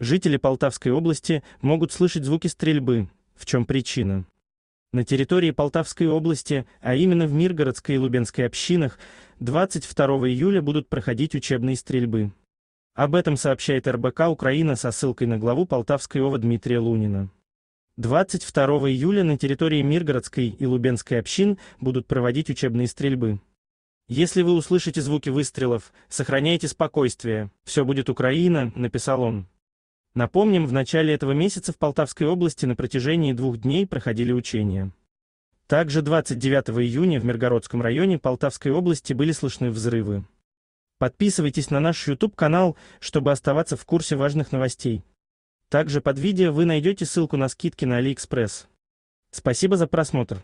Жители Полтавской области могут слышать звуки стрельбы. В чем причина? На территории Полтавской области, а именно в Миргородской и Лубенской общинах, 22 июля будут проходить учебные стрельбы. Об этом сообщает РБК Украина со ссылкой на главу Полтавской ОВА Дмитрия Лунина. 22 июля на территории Миргородской и Лубенской общин будут проводить учебные стрельбы. Если вы услышите звуки выстрелов, сохраняйте спокойствие, все будет Украина, написал он. Напомним, в начале этого месяца в Полтавской области на протяжении двух дней проходили учения. Также 29 июня в Миргородском районе Полтавской области были слышны взрывы. Подписывайтесь на наш YouTube-канал, чтобы оставаться в курсе важных новостей. Также под видео вы найдете ссылку на скидки на AliExpress. Спасибо за просмотр.